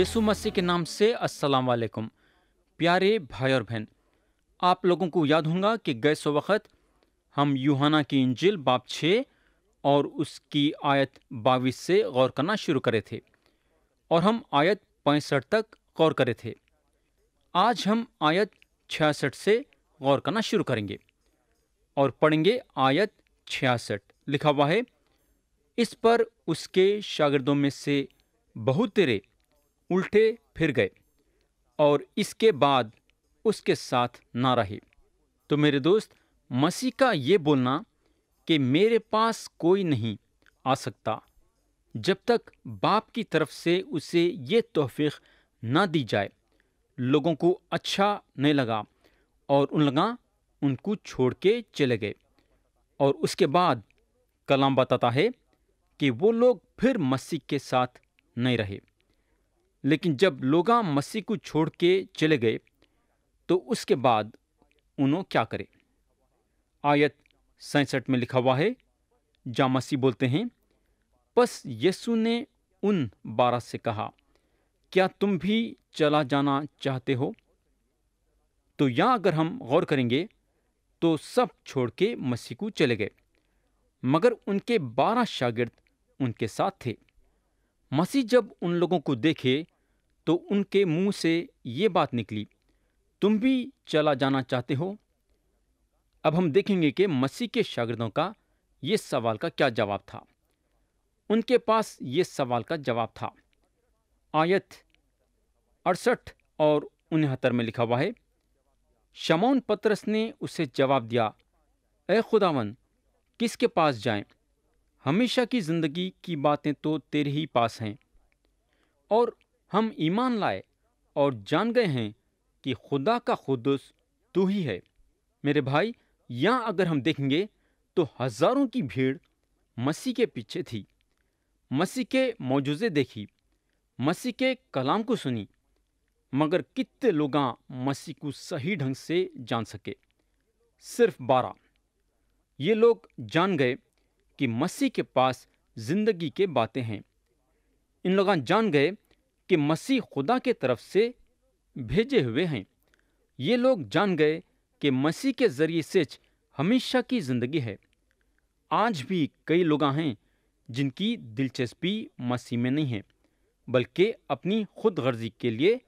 यीशु मसीह के नाम से अस्सलाम वालेकुम प्यारे भाई और बहन आप लोगों को याद होगा कि गए सो वक़्त हम यूहाना की इंजिल बाप छः और उसकी आयत बाईस से गौर करना शुरू करे थे और हम आयत पैंसठ तक गौर करे थे आज हम आयत छियासठ से गौर करना शुरू करेंगे और पढ़ेंगे आयत छियासठ लिखा हुआ है इस पर उसके शागिर्दों में से बहुत तेरे उल्टे फिर गए और इसके बाद उसके साथ ना रहे तो मेरे दोस्त मसीह का ये बोलना कि मेरे पास कोई नहीं आ सकता जब तक बाप की तरफ से उसे ये तोफ़ी ना दी जाए लोगों को अच्छा नहीं लगा और उन लगा उनको छोड़ के चले गए और उसके बाद कलाम बताता है कि वो लोग फिर मसीह के साथ नहीं रहे लेकिन जब लोग मसीह को छोड़ के चले गए तो उसके बाद उन्हों क्या करे आयत सैंसठ में लिखा हुआ है जा मसीह बोलते हैं बस यसु ने उन बारह से कहा क्या तुम भी चला जाना चाहते हो तो यहाँ अगर हम गौर करेंगे तो सब छोड़ के मसीह को चले गए मगर उनके बारह शागिर्द उनके साथ थे मसीह जब उन लोगों को देखे तो उनके मुंह से ये बात निकली तुम भी चला जाना चाहते हो अब हम देखेंगे कि मसीह के शागिर्दों का ये सवाल का क्या जवाब था उनके पास ये सवाल का जवाब था आयत अड़सठ और उनहत्तर में लिखा हुआ है शमौन पत्रस ने उसे जवाब दिया ए खुदावन किसके पास जाएं हमेशा की ज़िंदगी की बातें तो तेरे ही पास हैं और हम ईमान लाए और जान गए हैं कि खुदा का खुदस तू ही है मेरे भाई यहाँ अगर हम देखेंगे तो हज़ारों की भीड़ मसीह के पीछे थी मसीह के मौजूदे देखी मसीह के कलाम को सुनी मगर कितने लोग मसीह को सही ढंग से जान सके सिर्फ बारह ये लोग जान गए कि मसीह के पास जिंदगी के बातें हैं इन लोग जान गए कि मसीह खुदा के तरफ से भेजे हुए हैं ये लोग जान गए कि मसीह के जरिए सच हमेशा की जिंदगी है आज भी कई लोग हैं जिनकी दिलचस्पी मसीह में नहीं है बल्कि अपनी खुद गर्जी के लिए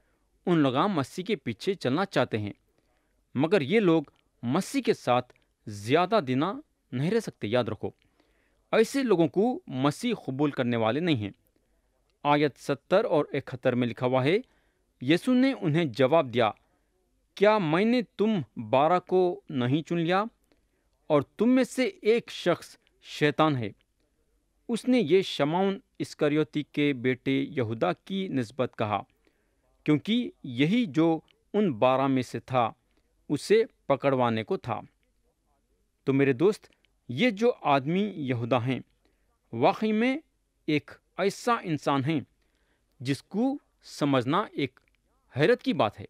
उन लोग मसीह के पीछे चलना चाहते हैं मगर ये लोग मसीह के साथ ज़्यादा दिना नहीं रह सकते याद रखो ऐसे लोगों को मसीह कबूल करने वाले नहीं हैं आयत सत्तर और इकहत्तर में लिखा हुआ है यसु ने उन्हें जवाब दिया क्या मैंने तुम बारह को नहीं चुन लिया और तुम में से एक शख्स शैतान है उसने ये शमाउन इसकरियोती के बेटे यहूदा की नस्बत कहा क्योंकि यही जो उन बारह में से था उसे पकड़वाने को था तो मेरे दोस्त ये जो आदमी यहूदा हैं वाकई में एक ऐसा इंसान है जिसको समझना एक हैरत की बात है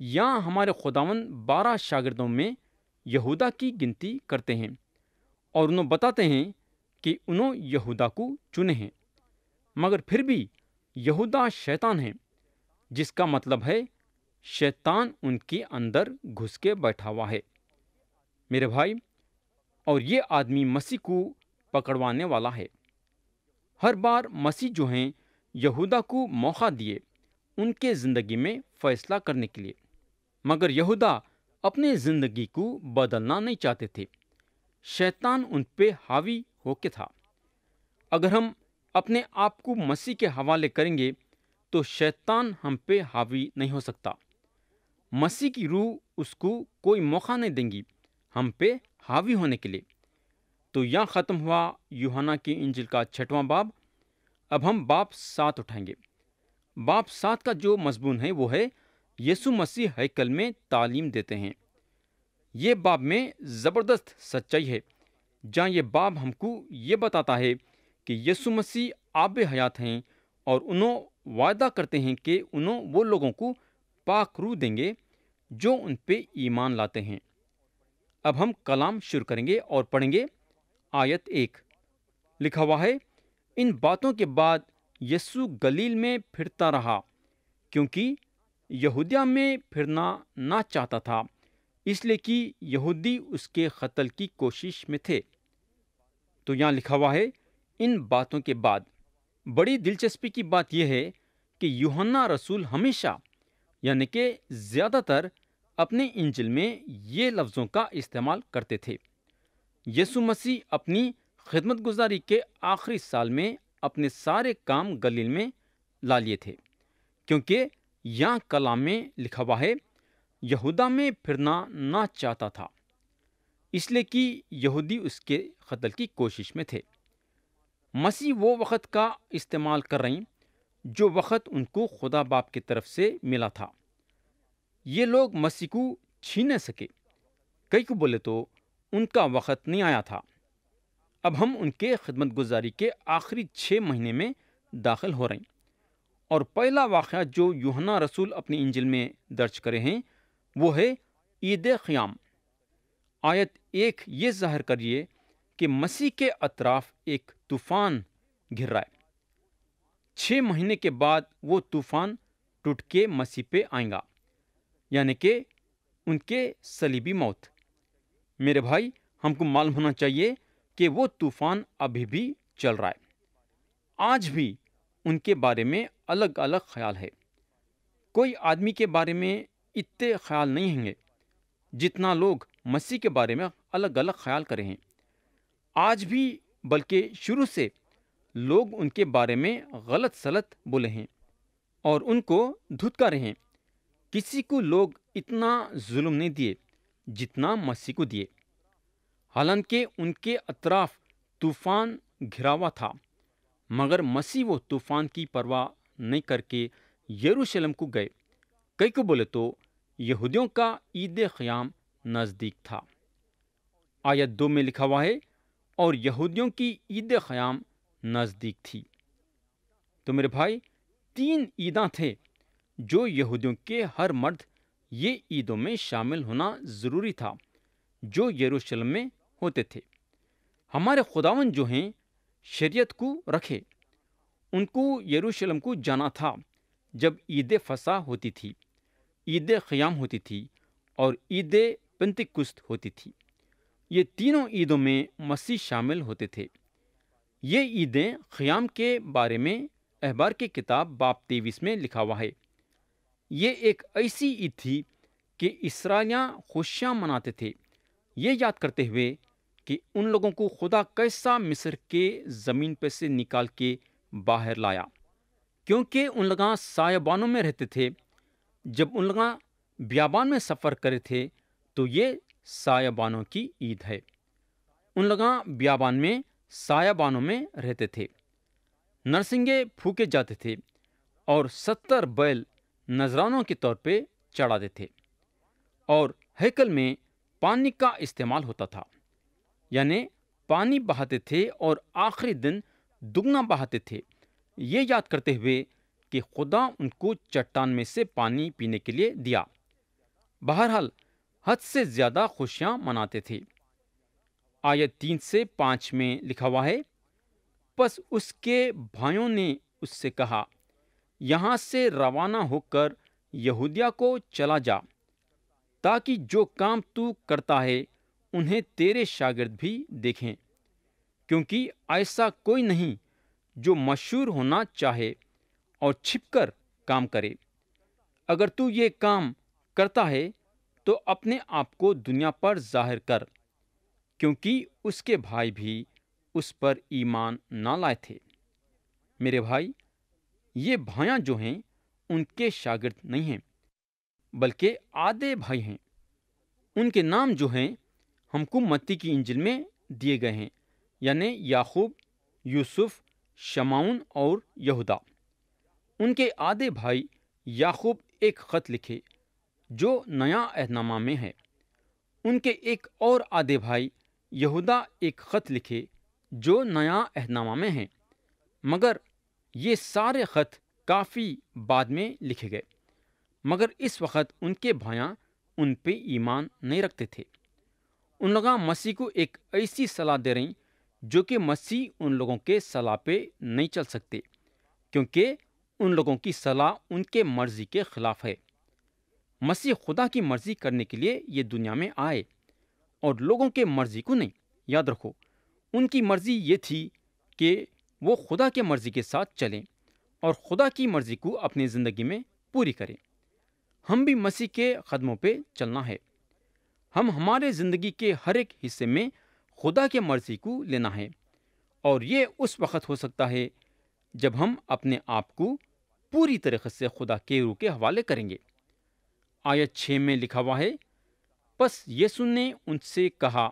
यहाँ हमारे खुदावन बारह शागिदों में यहूदा की गिनती करते हैं और उन्होंने बताते हैं कि उन्होंने यहूदा को चुने हैं मगर फिर भी यहूदा शैतान है जिसका मतलब है शैतान उनके अंदर घुस के बैठा हुआ है मेरे भाई और ये आदमी मसीह को पकड़वाने वाला है हर बार मसीह जो हैं यहूदा को मौका दिए उनके ज़िंदगी में फैसला करने के लिए मगर यहूदा अपने ज़िंदगी को बदलना नहीं चाहते थे शैतान उन पर हावी होके था अगर हम अपने आप को मसीह के हवाले करेंगे तो शैतान हम पे हावी नहीं हो सकता मसीह की रूह उसको कोई मौका नहीं देंगी हम पे हावी होने के लिए तो यहाँ ख़त्म हुआ यूहाना की इंजिल का छठवां बाब अब हम बाप सात उठाएंगे बाप सात का जो मजमून है वो है यीशु मसीह हैकल में तालीम देते हैं ये बाब में ज़बरदस्त सच्चाई है जहाँ ये बाब हमको ये बताता है कि यीशु मसीह आब हयात हैं और उन्हों वादा करते हैं कि उन्हों वो लोगों को पाक रू देंगे जो उन पे ईमान लाते हैं अब हम कलाम शुरू करेंगे और पढ़ेंगे आयत एक लिखा हुआ है इन बातों के बाद यस्सु गलील में फिरता रहा क्योंकि यहूदिया में फिरना ना चाहता था इसलिए कि यहूदी उसके कत्ल की कोशिश में थे तो यहाँ लिखा हुआ है इन बातों के बाद बड़ी दिलचस्पी की बात यह है कि यूहना रसूल हमेशा यानी कि ज़्यादातर अपने इंजिल में ये लफ्ज़ों का इस्तेमाल करते थे यसु मसीह अपनी खिदमत गुजारी के आखिरी साल में अपने सारे काम गलील में ला लिए थे क्योंकि यहाँ कलाम में लिखा हुआ है यहूदा में फिरना ना चाहता था इसलिए कि यहूदी उसके कत्ल की कोशिश में थे मसीह वो वक़्त का इस्तेमाल कर रही जो वक़्त उनको खुदा बाप की तरफ से मिला था ये लोग मसीह को छीन सके कई को बोले तो उनका वक़्त नहीं आया था अब हम उनके खिदमत गुजारी के आखिरी छः महीने में दाखिल हो रहे हैं और पहला वाक़ जो यूहना रसूल अपनी इंजिल में दर्ज करे हैं वो है ईद ख़याम आयत एक ये जाहिर करिए कि मसीह के अतराफ एक तूफ़ान घिर रहा है छः महीने के बाद वो तूफ़ान टूट के मसीह पे आएगा यानी कि उनके सलीबी मौत मेरे भाई हमको मालूम होना चाहिए कि वो तूफान अभी भी चल रहा है आज भी उनके बारे में अलग अलग ख्याल है कोई आदमी के बारे में इतने ख्याल नहीं होंगे जितना लोग मसीह के बारे में अलग अलग ख्याल करें हैं आज भी बल्कि शुरू से लोग उनके बारे में गलत सलत बोले हैं और उनको रहे हैं किसी को लोग इतना जुल्म नहीं दिए जितना मसीह को दिए हालांकि उनके अतराफ तूफान घिरा हुआ था मगर मसीह वो तूफान की परवाह नहीं करके यरूशलेम को गए कई को बोले तो यहूदियों का ईद क़याम नज़दीक था आयत दो में लिखा हुआ है और यहूदियों की ईद क़याम नज़दीक थी तो मेरे भाई तीन ईदा थे जो यहूदियों के हर मर्द ये ईदों में शामिल होना ज़रूरी था जो यरूशलेम में होते थे हमारे खुदावन जो हैं शरीयत को रखे उनको यरूशलेम को जाना था जब ईद फसा होती थी ईद क़याम होती थी और ईद पंतिकुस्त होती थी ये तीनों ईदों में मसीह शामिल होते थे ये ईदें ख़याम के बारे में अहबार की किताब बाप तेवीस में लिखा हुआ है ये एक ऐसी ईद थी कि इसराइलियाँ खुशियाँ मनाते थे ये याद करते हुए कि उन लोगों को खुदा कैसा मिस्र के ज़मीन पर से निकाल के बाहर लाया क्योंकि उन लगा सायबानों में रहते थे जब उन लगा ब्याबान में सफ़र करे थे तो ये सायबानों की ईद है उन लगा ब्याबान में सायाबानों में रहते थे नरसिंगे फूके जाते थे और सत्तर बैल नजरानों के तौर पे चढ़ाते थे और हैकल में पानी का इस्तेमाल होता था यानी पानी बहाते थे और आखिरी दिन दुगना बहाते थे ये याद करते हुए कि खुदा उनको चट्टान में से पानी पीने के लिए दिया बहरहाल हद से ज़्यादा खुशियाँ मनाते थे आयत तीन से पाँच में लिखा हुआ है बस उसके भाइयों ने उससे कहा यहाँ से रवाना होकर यहूदिया को चला जा ताकि जो काम तू करता है उन्हें तेरे शागिर्द भी देखें क्योंकि ऐसा कोई नहीं जो मशहूर होना चाहे और छिपकर काम करे अगर तू ये काम करता है तो अपने आप को दुनिया पर जाहिर कर क्योंकि उसके भाई भी उस पर ईमान ना लाए थे मेरे भाई ये भाया जो हैं उनके शागिर्द नहीं हैं बल्कि आधे भाई हैं उनके नाम जो हैं हमको मत्ती की इंजिल में दिए गए हैं यानि याकूब यूसुफ शमाउन और यहूदा उनके आधे भाई याकूब एक ख़त लिखे जो नया अहनामा में है उनके एक और आधे भाई यहूदा एक ख़त लिखे जो नया अहनामा में है मगर ये सारे ख़त काफ़ी बाद में लिखे गए मगर इस वक्त उनके भाया उन पर ईमान नहीं रखते थे उन लोग मसीह को एक ऐसी सलाह दे रही जो कि मसीह उन लोगों के सलाह पे नहीं चल सकते क्योंकि उन लोगों की सलाह उनके मर्जी के खिलाफ है मसीह खुदा की मर्जी करने के लिए ये दुनिया में आए और लोगों के मर्जी को नहीं याद रखो उनकी मर्जी ये थी कि वो खुदा के मर्ज़ी के साथ चलें और खुदा की मर्ज़ी को अपनी ज़िंदगी में पूरी करें हम भी मसीह के कदमों पे चलना है हम हमारे ज़िंदगी के हर एक हिस्से में खुदा के मर्ज़ी को लेना है और ये उस वक़्त हो सकता है जब हम अपने आप को पूरी तरीके से खुदा के रू के हवाले करेंगे आयत छः में लिखा हुआ है बस यीशु ने उनसे कहा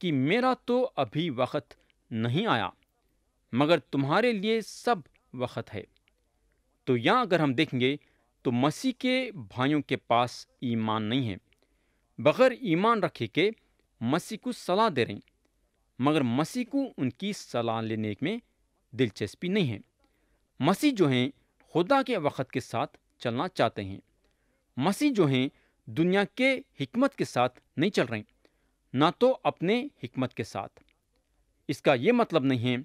कि मेरा तो अभी वक्त नहीं आया मगर तुम्हारे लिए सब वक्त है तो यहाँ अगर हम देखेंगे तो मसीह के भाइयों के पास ईमान नहीं है बगैर ईमान रखे के मसीह को सलाह दे रही मगर मसीह को उनकी सलाह लेने में दिलचस्पी नहीं है मसीह जो हैं खुदा के वक़्त के साथ चलना चाहते हैं मसीह जो हैं दुनिया के हमत के साथ नहीं चल रहे ना तो अपने हमत के साथ इसका ये मतलब नहीं है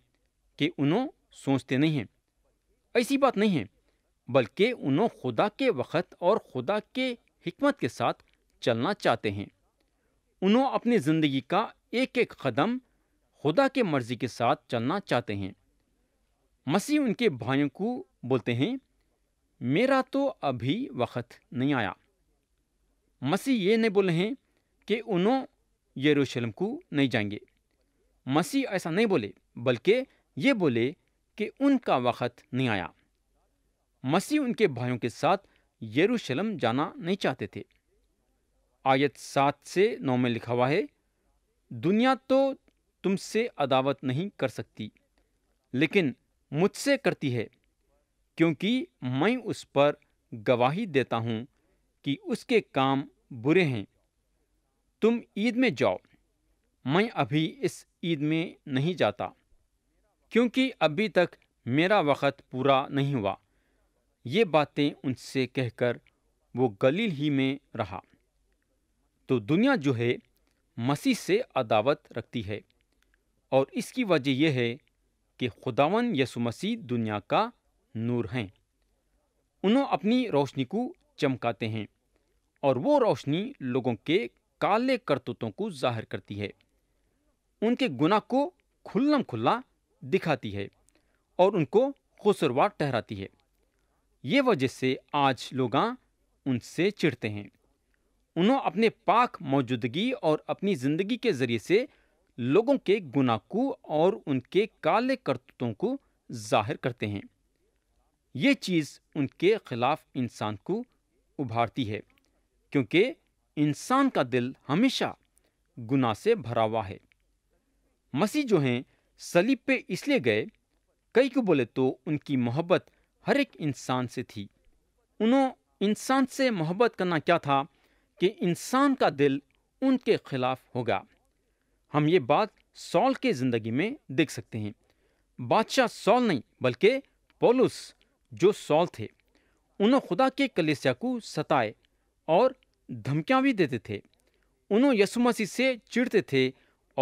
कि उन्हों सोचते नहीं हैं ऐसी बात नहीं है बल्कि उन्हों खुदा के वक़्त और खुदा के हमत के साथ चलना चाहते हैं उन्हों अपनी ज़िंदगी का एक एक कदम खुदा के मर्ज़ी के साथ चलना चाहते हैं मसीह उनके भाइयों को बोलते हैं मेरा तो अभी वक़्त नहीं आया मसीह ये नहीं बोले हैं कि उन्होंने यरूशलेम को नहीं जाएंगे मसीह ऐसा नहीं बोले बल्कि ये बोले कि उनका वक़्त नहीं आया मसीह उनके भाइयों के साथ यरूशलम जाना नहीं चाहते थे आयत सात से नौ में लिखा हुआ है दुनिया तो तुमसे अदावत नहीं कर सकती लेकिन मुझसे करती है क्योंकि मैं उस पर गवाही देता हूँ कि उसके काम बुरे हैं तुम ईद में जाओ मैं अभी इस ईद में नहीं जाता क्योंकि अभी तक मेरा वक़्त पूरा नहीं हुआ ये बातें उनसे कहकर वो गलील ही में रहा तो दुनिया जो है मसीह से अदावत रखती है और इसकी वजह यह है कि खुदावन यसु मसीह दुनिया का नूर हैं उन्हों अपनी रोशनी को चमकाते हैं और वो रोशनी लोगों के काले करतूतों को जाहिर करती है उनके गुनाह को खुल्लम खुल्ला दिखाती है और उनको खुसरवा ठहराती है ये वजह से आज लोग उनसे चिढ़ते हैं उन्होंने अपने पाक मौजूदगी और अपनी ज़िंदगी के ज़रिए से लोगों के गुनाकू और उनके काले करतूतों को जाहिर करते हैं ये चीज़ उनके खिलाफ इंसान को उभारती है क्योंकि इंसान का दिल हमेशा गुनाह से भरा हुआ है मसीह जो हैं सलीब पे इसलिए गए कई को बोले तो उनकी मोहब्बत हर एक इंसान से थी उन्होंने इंसान से मोहब्बत करना क्या था कि इंसान का दिल उनके खिलाफ होगा हम ये बात सॉल के ज़िंदगी में देख सकते हैं बादशाह सॉल नहीं बल्कि पोलुस जो सॉल थे उन्होंने खुदा के कलेसिया को सताए और धमकियां भी देते थे उन्होंने यसुमसी से चिढ़ते थे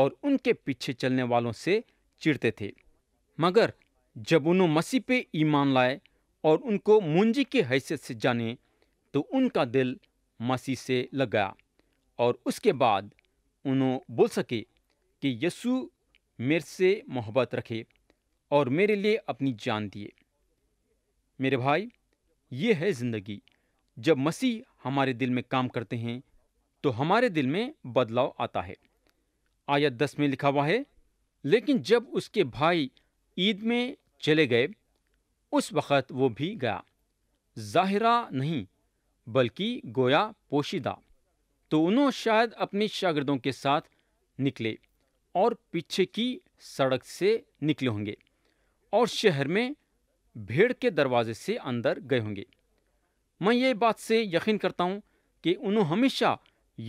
और उनके पीछे चलने वालों से चिरते थे मगर जब उन्होंने मसीह पे ईमान लाए और उनको मुंजी की हैसियत से जाने तो उनका दिल मसीह से लग गया और उसके बाद उन्होंने बोल सके कि यसु मेरे से मोहब्बत रखे और मेरे लिए अपनी जान दिए मेरे भाई ये है ज़िंदगी जब मसीह हमारे दिल में काम करते हैं तो हमारे दिल में बदलाव आता है आयत दस में लिखा हुआ है लेकिन जब उसके भाई ईद में चले गए उस वक़्त वो भी गया ज़ाहिरा नहीं बल्कि गोया पोशीदा तो उन्होंने शायद अपने शागिर्दों के साथ निकले और पीछे की सड़क से निकले होंगे और शहर में भीड़ के दरवाजे से अंदर गए होंगे मैं ये बात से यकीन करता हूँ कि उन्होंने हमेशा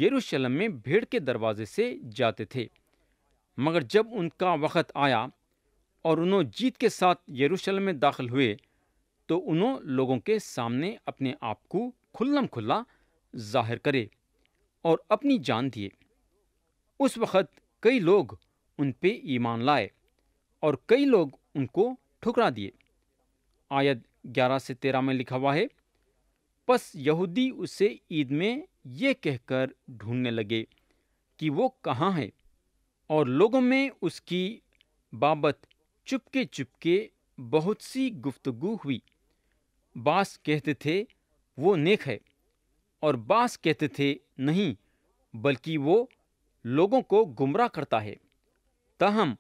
यरूशलम में भीड़ के दरवाजे से जाते थे मगर जब उनका वक़्त आया और उन्होंने जीत के साथ यरूशलेम में दाखिल हुए तो उन्होंने लोगों के सामने अपने आप को खुल्लम खुल्ला जाहिर करे और अपनी जान दिए उस वक़्त कई लोग उन पर ईमान लाए और कई लोग उनको ठुकरा दिए आयत 11 से 13 में लिखा हुआ है बस यहूदी उसे ईद में ये कहकर ढूंढने लगे कि वो कहाँ है और लोगों में उसकी बाबत चुपके चुपके बहुत सी गुफ्तगु हुई बास कहते थे वो नेक है और बास कहते थे नहीं बल्कि वो लोगों को गुमराह करता है तहम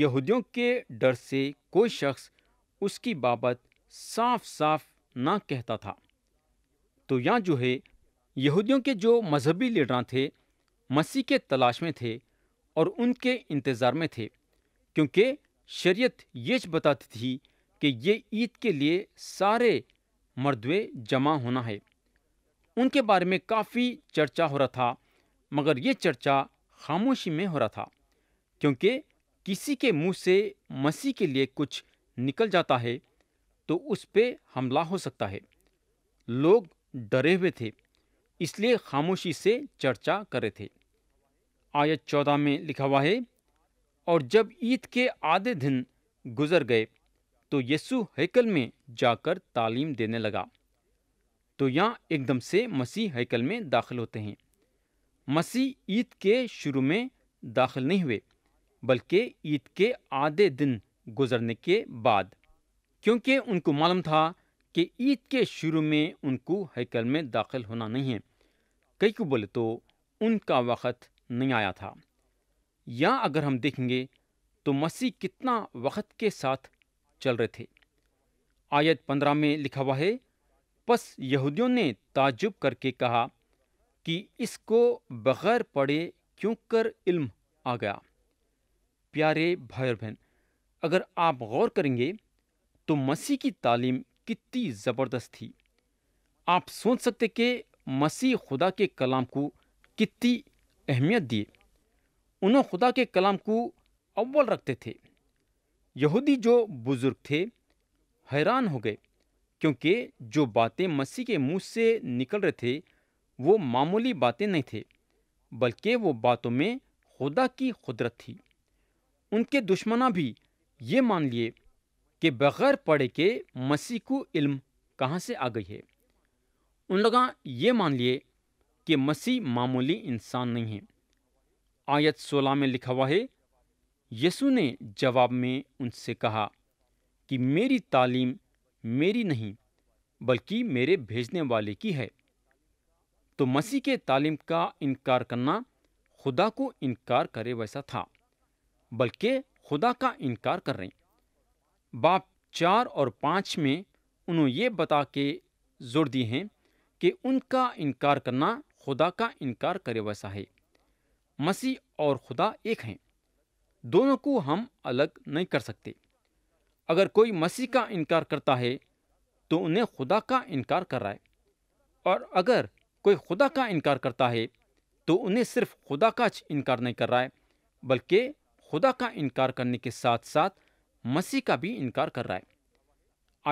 यहूदियों के डर से कोई शख्स उसकी बाबत साफ साफ ना कहता था तो यहाँ जो है यहूदियों के जो मजहबी लीडर थे मसीह के तलाश में थे और उनके इंतज़ार में थे क्योंकि शरीयत ये बताती थी कि ये ईद के लिए सारे मर्दवे जमा होना है उनके बारे में काफ़ी चर्चा हो रहा था मगर ये चर्चा खामोशी में हो रहा था क्योंकि किसी के मुंह से मसीह के लिए कुछ निकल जाता है तो उस पर हमला हो सकता है लोग डरे हुए थे इसलिए खामोशी से चर्चा कर रहे थे आयत चौदह में लिखा हुआ है और जब ईद के आधे दिन गुजर गए तो यीशु हैकल में जाकर तालीम देने लगा तो यहाँ एकदम से मसीह हैकल में दाखिल होते हैं मसीह ईद के शुरू में दाखिल नहीं हुए बल्कि ईद के आधे दिन गुजरने के बाद क्योंकि उनको मालूम था कि ईद के शुरू में उनको हैकल में दाखिल होना नहीं है कई को बोले तो उनका वक़्त नहीं आया था या अगर हम देखेंगे तो मसीह कितना वक्त के साथ चल रहे थे आयत पंद्रह में लिखा हुआ है बस यहूदियों ने ताजुब करके कहा कि इसको बगैर पढ़े क्यों कर इल्म आ गया प्यारे भाई और बहन अगर आप गौर करेंगे तो मसीह की तालीम कितनी ज़बरदस्त थी आप सोच सकते कि मसीह खुदा के कलाम को कितनी अहमियत दी उन्होंने खुदा के कलाम को अव्वल रखते थे यहूदी जो बुज़ुर्ग थे हैरान हो गए क्योंकि जो बातें मसीह के मुंह से निकल रहे थे वो मामूली बातें नहीं थे बल्कि वो बातों में खुदा की कुदरत थी उनके दुश्मना भी ये मान लिए कि बगैर पढ़े के मसीह को इल्म कहाँ से आ गई है उन लोग ये मान लिए कि मसीह मामूली इंसान नहीं है आयत सोलह में लिखा हुआ है यसु ने जवाब में उनसे कहा कि मेरी तालीम मेरी नहीं बल्कि मेरे भेजने वाले की है तो मसीह के तालीम का इनकार करना खुदा को इनकार करे वैसा था बल्कि खुदा का इनकार कर रहे बाप चार और पाँच में उन्होंने ये बता के जोर दिए हैं कि उनका इनकार करना खुदा का इनकार करे वैसा है मसीह और खुदा एक हैं दोनों को हम अलग नहीं कर सकते अगर कोई मसीह का इनकार करता है तो उन्हें खुदा का इनकार कर रहा है और अगर कोई खुदा का इनकार करता है तो उन्हें सिर्फ खुदा का इनकार नहीं कर रहा है बल्कि खुदा का इनकार करने के साथ साथ मसीह का भी इनकार कर रहा है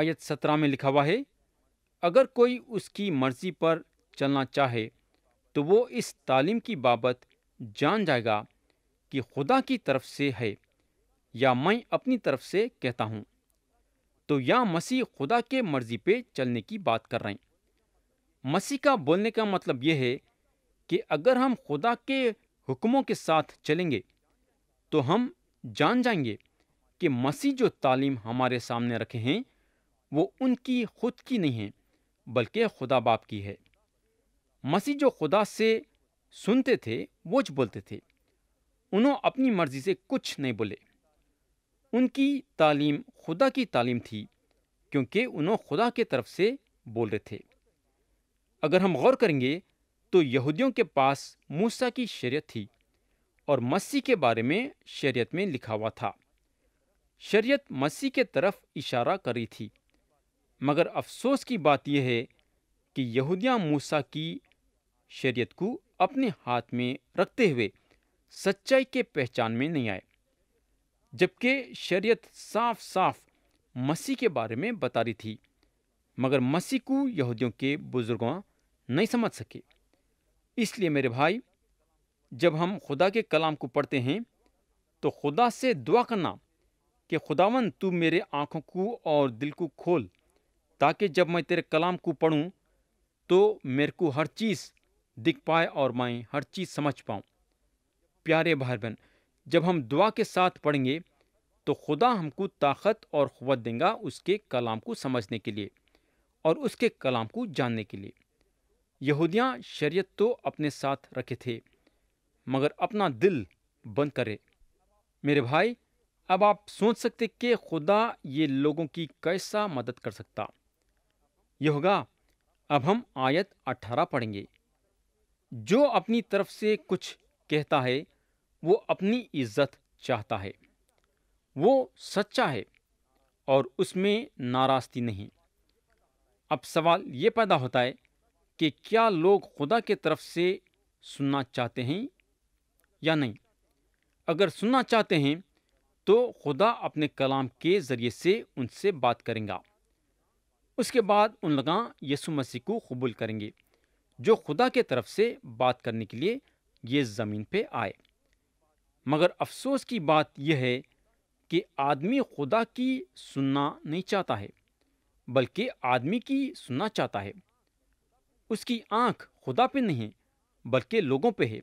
आयत सत्रह में लिखा हुआ है अगर कोई उसकी मर्जी पर चलना चाहे तो वो इस तालीम की बाबत जान जाएगा कि खुदा की तरफ से है या मैं अपनी तरफ से कहता हूँ तो या मसीह खुदा के मर्जी पे चलने की बात कर रहे हैं मसीह का बोलने का मतलब यह है कि अगर हम खुदा के हुक्मों के साथ चलेंगे तो हम जान जाएंगे कि मसीह जो तालीम हमारे सामने रखे हैं वो उनकी खुद की नहीं है बल्कि खुदा बाप की है मसीह जो खुदा से सुनते थे वो बोलते थे उन्होंने अपनी मर्जी से कुछ नहीं बोले उनकी तालीम खुदा की तालीम थी क्योंकि उन्होंने खुदा के तरफ से बोल रहे थे अगर हम गौर करेंगे तो यहूदियों के पास मूसा की शरीयत थी और मसीह के बारे में शरीयत में लिखा हुआ था शरीयत मसीह के तरफ इशारा कर रही थी मगर अफसोस की बात यह है कि यहूदियाँ मूसा की शरीयत को अपने हाथ में रखते हुए सच्चाई के पहचान में नहीं आए जबकि शरीयत साफ साफ मसीह के बारे में बता रही थी मगर मसीह को यहूदियों के बुजुर्गों नहीं समझ सके इसलिए मेरे भाई जब हम खुदा के कलाम को पढ़ते हैं तो खुदा से दुआ करना कि खुदावन तू मेरे आँखों को और दिल को खोल ताकि जब मैं तेरे कलाम को पढ़ूँ तो मेरे को हर चीज़ दिख पाए और माएँ हर चीज़ समझ पाऊँ प्यारे भाई बहन जब हम दुआ के साथ पढ़ेंगे तो खुदा हमको ताकत और क़वत देगा उसके कलाम को समझने के लिए और उसके कलाम को जानने के लिए यहूदियाँ शरीयत तो अपने साथ रखे थे मगर अपना दिल बंद करे मेरे भाई अब आप सोच सकते कि खुदा ये लोगों की कैसा मदद कर सकता यह होगा अब हम आयत 18 पढ़ेंगे जो अपनी तरफ से कुछ कहता है वो अपनी इज्जत चाहता है वो सच्चा है और उसमें नाराज़गी नहीं अब सवाल ये पैदा होता है कि क्या लोग खुदा के तरफ से सुनना चाहते हैं या नहीं अगर सुनना चाहते हैं तो खुदा अपने कलाम के ज़रिए से उनसे बात करेगा उसके बाद उन लगा यसु मसीह को कबूल करेंगे जो खुदा के तरफ से बात करने के लिए ये ज़मीन पे आए मगर अफसोस की बात यह है कि आदमी खुदा की सुनना नहीं चाहता है बल्कि आदमी की सुनना चाहता है उसकी आंख खुदा पे नहीं है बल्कि लोगों पे है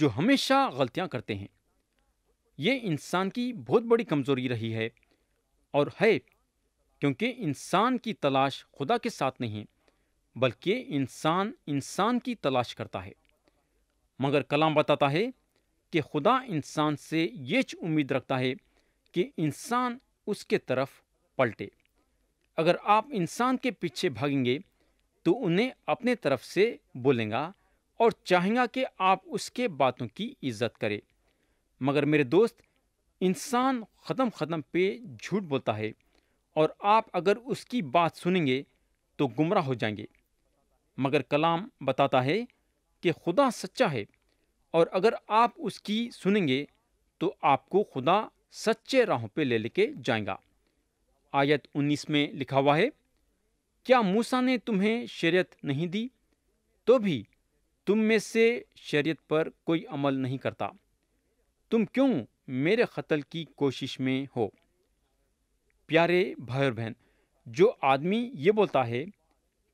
जो हमेशा गलतियां करते हैं ये इंसान की बहुत बड़ी कमज़ोरी रही है और है क्योंकि इंसान की तलाश खुदा के साथ नहीं है बल्कि इंसान इंसान की तलाश करता है मगर कलाम बताता है कि खुदा इंसान से ये उम्मीद रखता है कि इंसान उसके तरफ पलटे अगर आप इंसान के पीछे भागेंगे तो उन्हें अपने तरफ से बोलेगा और चाहेंगे कि आप उसके बातों की इज्जत करें मगर मेरे दोस्त इंसान ख़त्म ख़त्म पे झूठ बोलता है और आप अगर उसकी बात सुनेंगे तो गुमराह हो जाएंगे मगर कलाम बताता है कि खुदा सच्चा है और अगर आप उसकी सुनेंगे तो आपको खुदा सच्चे राहों पे ले लेके जाएगा आयत 19 में लिखा हुआ है क्या मूसा ने तुम्हें शरीयत नहीं दी तो भी तुम में से शरीयत पर कोई अमल नहीं करता तुम क्यों मेरे कत्ल की कोशिश में हो प्यारे भाई और बहन जो आदमी ये बोलता है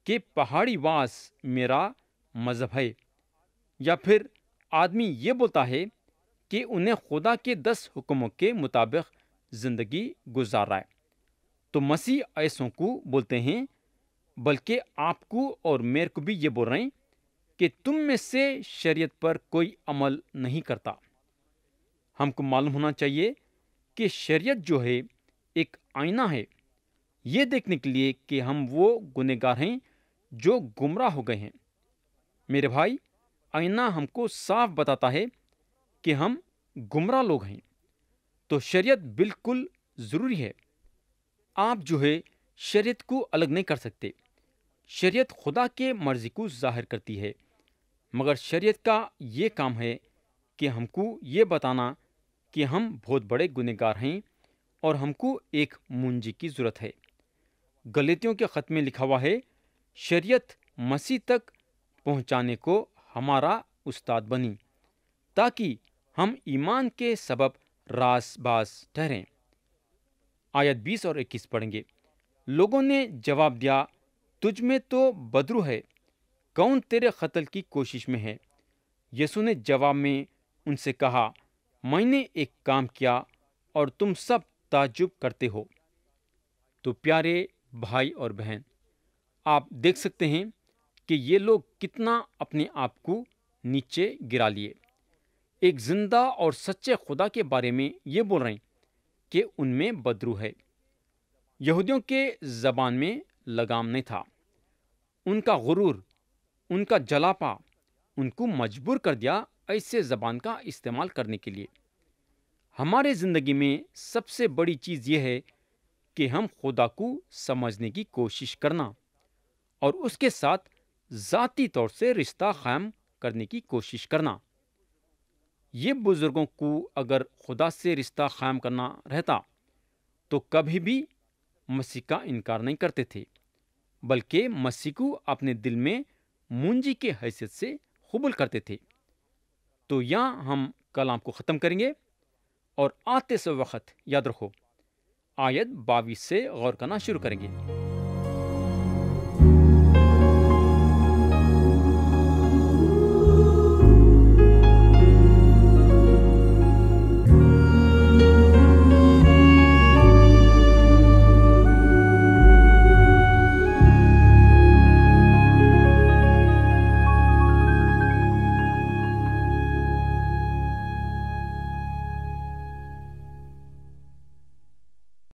कि पहाड़ी वास मेरा मज़हब है या फिर आदमी ये बोलता है कि उन्हें खुदा के दस हुक्मों के मुताबिक ज़िंदगी गुजार रहा है तो मसीह ऐसों को बोलते हैं बल्कि आपको और मेरे को भी ये बोल रहे हैं कि तुम में से शरीयत पर कोई अमल नहीं करता हमको मालूम होना चाहिए कि शरीयत जो है एक आईना है ये देखने के लिए कि हम वो गुनहगार हैं जो गुमराह हो गए हैं मेरे भाई आईना हमको साफ बताता है कि हम गुमराह लोग हैं तो शरीयत बिल्कुल ज़रूरी है आप जो है शरीयत को अलग नहीं कर सकते शरीयत खुदा के मर्ज़ी को जाहिर करती है मगर शरीयत का ये काम है कि हमको ये बताना कि हम बहुत बड़े गुनहगार हैं और हमको एक मुंजी की ज़रूरत है गलतियों के ख़त में लिखा हुआ है शरीयत मसीह तक पहुंचाने को हमारा उस्ताद बनी ताकि हम ईमान के सबब रास बास ठहरें आयत बीस और इक्कीस पढ़ेंगे लोगों ने जवाब दिया तुझ में तो बदरू है कौन तेरे कत्ल की कोशिश में है यसु ने जवाब में उनसे कहा मैंने एक काम किया और तुम सब ताजुब करते हो तो प्यारे भाई और बहन आप देख सकते हैं कि ये लोग कितना अपने आप को नीचे गिरा लिए एक जिंदा और सच्चे खुदा के बारे में ये बोल रहे हैं कि उनमें बदरू है यहूदियों के ज़बान में लगाम नहीं था उनका गुरूर उनका जलापा उनको मजबूर कर दिया ऐसे ज़बान का इस्तेमाल करने के लिए हमारे ज़िंदगी में सबसे बड़ी चीज़ यह है कि हम खुदा को समझने की कोशिश करना और उसके साथ ज़ाती तौर से रिश्ता क़ायम करने की कोशिश करना ये बुज़ुर्गों को अगर खुदा से रिश्ता क़ायम करना रहता तो कभी भी मसीह का इनकार नहीं करते थे बल्कि मसीह को अपने दिल में मुंजी के हैसियत से कबूल करते थे तो यहाँ हम कलाम को ख़त्म करेंगे और आते से वक्त याद रखो आयत बावीस से गौर करना शुरू करेंगे